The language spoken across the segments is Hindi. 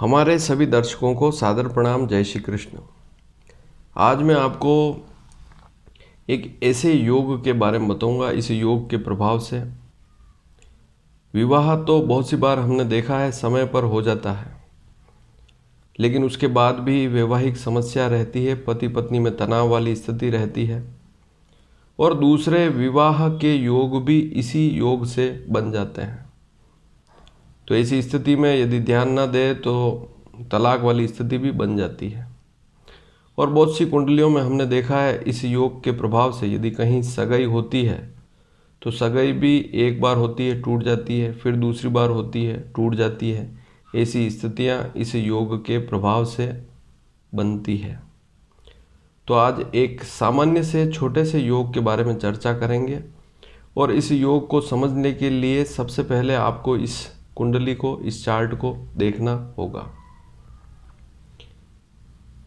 हमारे सभी दर्शकों को सादर प्रणाम जय श्री कृष्ण आज मैं आपको एक ऐसे योग के बारे में बताऊंगा इस योग के प्रभाव से विवाह तो बहुत सी बार हमने देखा है समय पर हो जाता है लेकिन उसके बाद भी वैवाहिक समस्या रहती है पति पत्नी में तनाव वाली स्थिति रहती है और दूसरे विवाह के योग भी इसी योग से बन जाते हैं तो ऐसी स्थिति में यदि ध्यान ना दे तो तलाक वाली स्थिति भी बन जाती है और बहुत सी कुंडलियों में हमने देखा है इस योग के प्रभाव से यदि कहीं सगाई होती है तो सगाई भी एक बार होती है टूट जाती है फिर दूसरी बार होती है टूट जाती है ऐसी स्थितियाँ इस योग के प्रभाव से बनती है तो आज एक सामान्य से छोटे से योग के बारे में चर्चा करेंगे और इस योग को समझने के लिए सबसे पहले आपको इस कुंडली को इस चार्ट को देखना होगा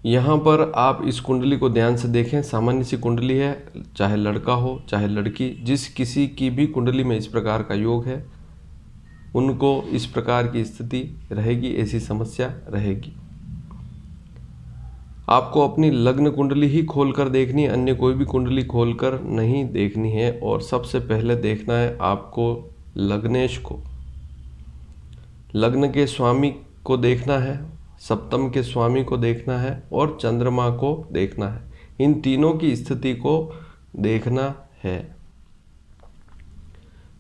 यहाँ पर आप इस कुंडली को ध्यान से देखें सामान्य सी कुंडली है चाहे लड़का हो चाहे लड़की जिस किसी की भी कुंडली में इस प्रकार का योग है उनको इस प्रकार की स्थिति रहेगी ऐसी समस्या रहेगी आपको अपनी लग्न कुंडली ही खोलकर देखनी अन्य कोई भी कुंडली खोलकर नहीं देखनी है और सबसे पहले देखना है आपको लग्नेश को लग्न के स्वामी को देखना है सप्तम के स्वामी को देखना है और चंद्रमा को देखना है इन तीनों की स्थिति को देखना है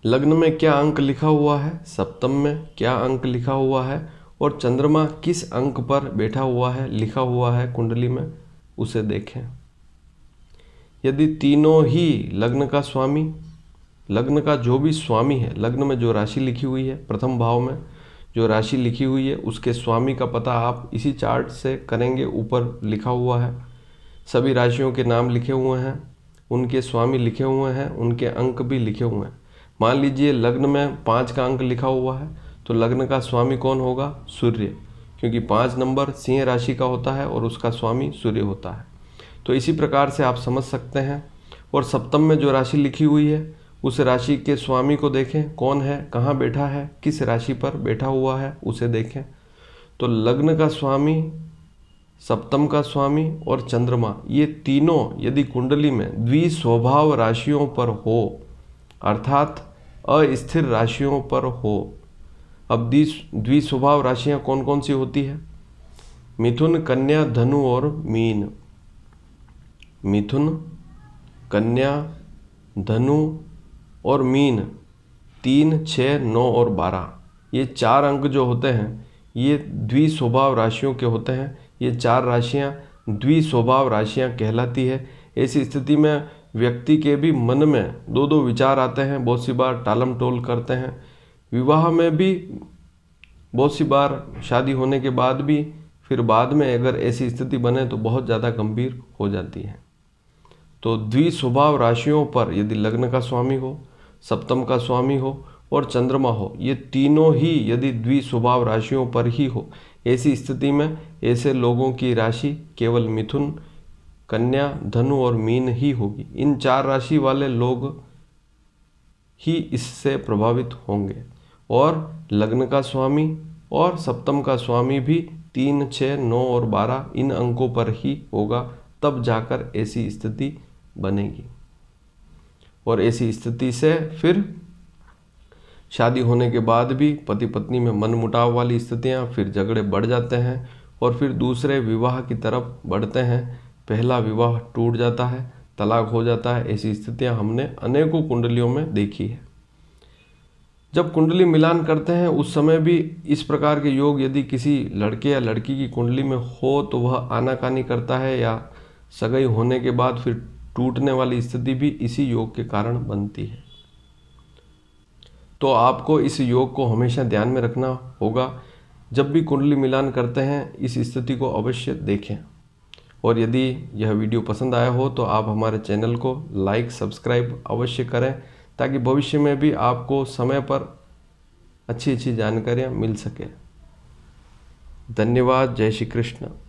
लग्न में क्या अंक लिखा हुआ है सप्तम में क्या अंक लिखा हुआ है और चंद्रमा किस अंक पर बैठा हुआ है लिखा हुआ है कुंडली में उसे देखें यदि तीनों ही लग्न का स्वामी लग्न का जो भी स्वामी है लग्न में जो राशि लिखी हुई है प्रथम भाव में जो राशि लिखी हुई है उसके स्वामी का पता आप इसी चार्ट से करेंगे ऊपर लिखा हुआ है सभी राशियों के नाम लिखे हुए हैं उनके स्वामी लिखे हुए हैं उनके अंक भी लिखे हुए हैं मान लीजिए लग्न में पाँच का अंक लिखा हुआ है तो लग्न का स्वामी कौन होगा सूर्य क्योंकि पाँच नंबर सिंह राशि का होता है और उसका स्वामी सूर्य होता है तो इसी प्रकार से आप समझ सकते हैं और सप्तम में जो राशि लिखी हुई है उस राशि के स्वामी को देखें कौन है कहाँ बैठा है किस राशि पर बैठा हुआ है उसे देखें तो लग्न का स्वामी सप्तम का स्वामी और चंद्रमा ये तीनों यदि कुंडली में द्विस्वभाव राशियों पर हो अर्थात अस्थिर राशियों पर हो अब द्विस्वभाव राशियाँ कौन कौन सी होती है मिथुन कन्या धनु और मीन मिथुन कन्या धनु और मीन तीन छः नौ और बारह ये चार अंक जो होते हैं ये द्विस्वभाव राशियों के होते हैं ये चार राशियाँ द्विस्वभाव राशियाँ कहलाती है ऐसी स्थिति में व्यक्ति के भी मन में दो दो विचार आते हैं बहुत सी बार टालम टोल करते हैं विवाह में भी बहुत सी बार शादी होने के बाद भी फिर बाद में अगर ऐसी स्थिति बने तो बहुत ज़्यादा गंभीर हो जाती है तो द्विस्वभाव राशियों पर यदि लग्न का स्वामी हो सप्तम का स्वामी हो और चंद्रमा हो ये तीनों ही यदि द्विस्वभाव राशियों पर ही हो ऐसी स्थिति में ऐसे लोगों की राशि केवल मिथुन कन्या धनु और मीन ही होगी इन चार राशि वाले लोग ही इससे प्रभावित होंगे और लग्न का स्वामी और सप्तम का स्वामी भी तीन छः नौ और बारह इन अंकों पर ही होगा तब जाकर ऐसी स्थिति बनेगी और ऐसी स्थिति से फिर शादी होने के बाद भी पति पत्नी में मन मुटाव वाली स्थितियाँ फिर झगड़े बढ़ जाते हैं और फिर दूसरे विवाह की तरफ बढ़ते हैं पहला विवाह टूट जाता है तलाक हो जाता है ऐसी स्थितियाँ हमने अनेकों कुंडलियों में देखी है जब कुंडली मिलान करते हैं उस समय भी इस प्रकार के योग यदि किसी लड़के या लड़की की कुंडली में हो तो वह आनाकानी करता है या सगाई होने के बाद फिर टूटने वाली स्थिति भी इसी योग के कारण बनती है तो आपको इस योग को हमेशा ध्यान में रखना होगा जब भी कुंडली मिलान करते हैं इस स्थिति को अवश्य देखें और यदि यह वीडियो पसंद आया हो तो आप हमारे चैनल को लाइक सब्सक्राइब अवश्य करें ताकि भविष्य में भी आपको समय पर अच्छी अच्छी जानकारियाँ मिल सके धन्यवाद जय श्री कृष्ण